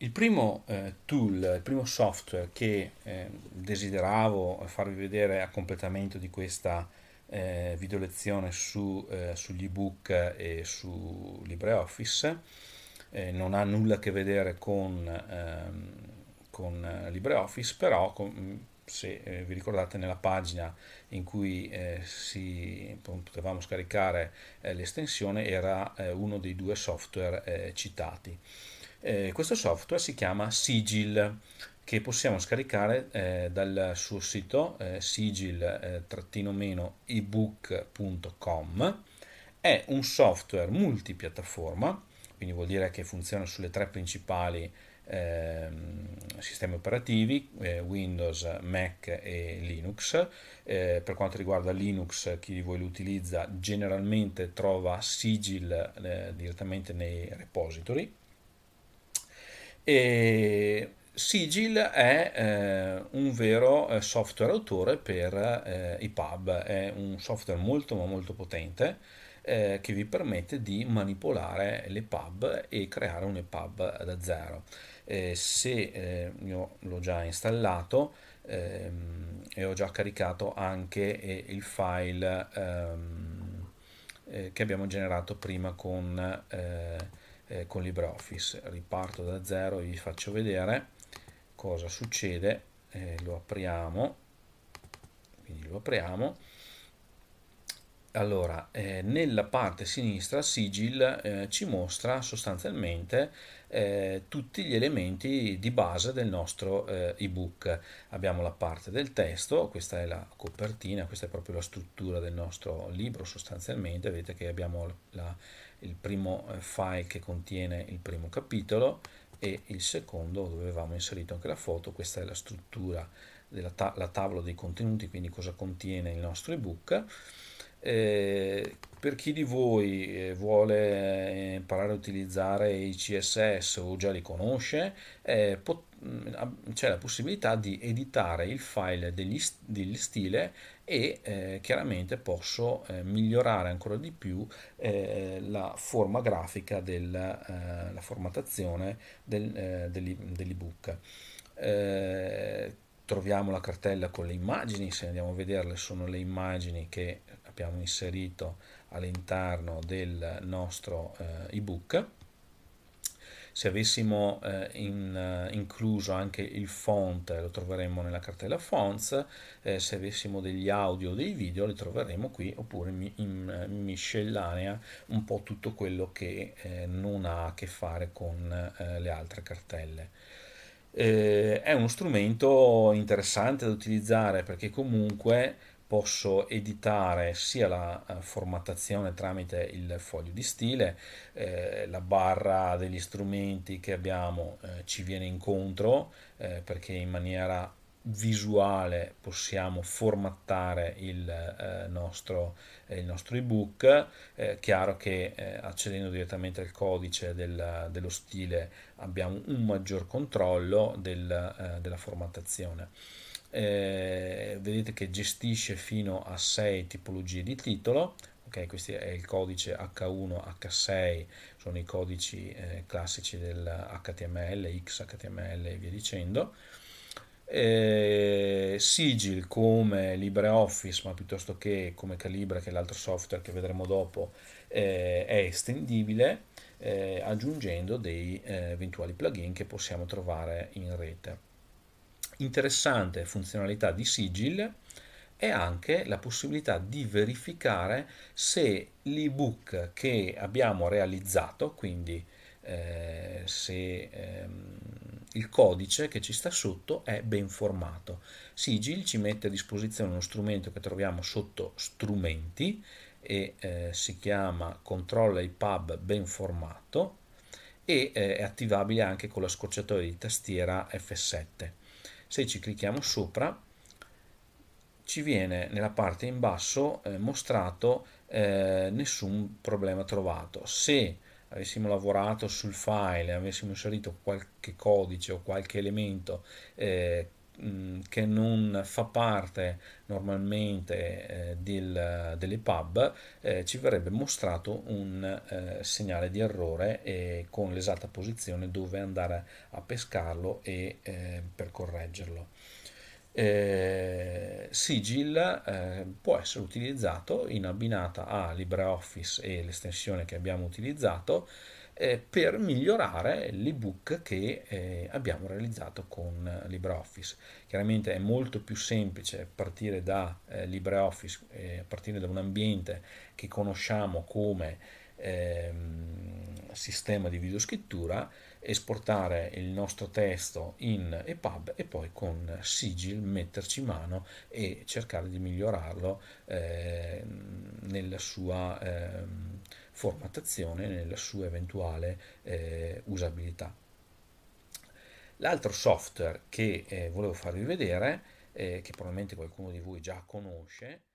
Il primo eh, tool, il primo software che eh, desideravo farvi vedere a completamento di questa eh, video lezione su, eh, sugli ebook eh, e su LibreOffice, eh, non ha nulla a che vedere con, ehm, con LibreOffice, però con, mm, se vi ricordate nella pagina in cui eh, si, potevamo scaricare eh, l'estensione era eh, uno dei due software citati. Eh, questo software si chiama Sigil che possiamo scaricare eh, dal suo sito eh, sigil-ebook.com. Eh, È un software multipiattaforma, quindi vuol dire che funziona sulle tre principali eh, sistemi operativi, eh, Windows, Mac e Linux. Eh, per quanto riguarda Linux, chi di voi lo utilizza generalmente trova Sigil eh, direttamente nei repository e Sigil è eh, un vero eh, software autore per eh, i pub, è un software molto ma molto potente eh, che vi permette di manipolare le pub e creare un pub da zero. se eh, io l'ho già installato ehm, e ho già caricato anche eh, il file ehm, che abbiamo generato prima con eh, con LibreOffice. Riparto da zero e vi faccio vedere cosa succede. Eh, lo apriamo, quindi lo apriamo. Allora, eh, nella parte sinistra Sigil eh, ci mostra sostanzialmente eh, tutti gli elementi di base del nostro eh, ebook. Abbiamo la parte del testo, questa è la copertina, questa è proprio la struttura del nostro libro sostanzialmente, vedete che abbiamo la, il primo eh, file che contiene il primo capitolo e il secondo dove avevamo inserito anche la foto, questa è la struttura della ta tavola dei contenuti, quindi cosa contiene il nostro ebook. Eh, per chi di voi eh, vuole eh, imparare a utilizzare i CSS o già li conosce, eh, mm, c'è la possibilità di editare il file degli, st stile e chiaramente posso migliorare ancora di più la forma grafica della formattazione dell'ebook. troviamo la cartella con le immagini, se andiamo a vederle sono le immagini che abbiamo inserito all'interno del nostro eh, ebook. Se avessimo eh, in, eh, incluso anche il font eh, lo troveremmo nella cartella fonts, eh, se avessimo degli audio o dei video li troveremo qui oppure in, in, eh, miscellanea un po' tutto quello che non ha a che fare con le altre cartelle. Eh, è uno strumento interessante da utilizzare perché comunque posso editare sia la eh, formattazione tramite il foglio di stile, eh, la barra degli strumenti che abbiamo eh, ci viene incontro eh, perché in maniera visuale possiamo formattare il, eh, nostro, eh, il nostro ebook, eh, chiaro che accedendo direttamente al codice del, dello stile abbiamo un maggior controllo del, della formattazione eh, vedete che gestisce fino a 6 tipologie di titolo ok questo è il codice H1 H6 sono i codici eh, classici del HTML XHTML e via dicendo eh, Sigil come LibreOffice ma piuttosto che come Calibra che è l'altro software che vedremo dopo eh, è estendibile eh, aggiungendo dei eh, eventuali plugin che possiamo trovare in rete Interessante funzionalità di Sigil è anche la possibilità di verificare se l'ebook che abbiamo realizzato, quindi eh, se ehm, il codice che ci sta sotto è ben formato. Sigil ci mette a disposizione uno strumento che troviamo sotto strumenti e eh, si chiama controlla il pub ben formato e eh, è attivabile anche con la scorciatoia di tastiera F7 se ci clicchiamo sopra ci viene nella parte in basso eh, mostrato eh, nessun problema trovato. Se avessimo lavorato sul file, avessimo inserito qualche codice o qualche elemento eh, Mm, che non fa parte normalmente eh, del, delle pub, eh, ci verrebbe mostrato un eh, segnale di errore e con l'esatta posizione dove andare a pescarlo e eh, per correggerlo. Eh, Sigil eh, può essere utilizzato in abbinata a LibreOffice e l'estensione che abbiamo utilizzato eh, per migliorare l'ebook che eh, abbiamo realizzato con eh, LibreOffice. Chiaramente è molto più semplice partire da eh, LibreOffice, eh, partire da un ambiente che conosciamo come ehm, sistema di videoscrittura, esportare il nostro testo in EPUB e poi con Sigil metterci mano e cercare di migliorarlo eh, nella sua ehm, formattazione nella sua eventuale eh, usabilità. L'altro software che eh, volevo farvi vedere, eh, che probabilmente qualcuno di voi già conosce,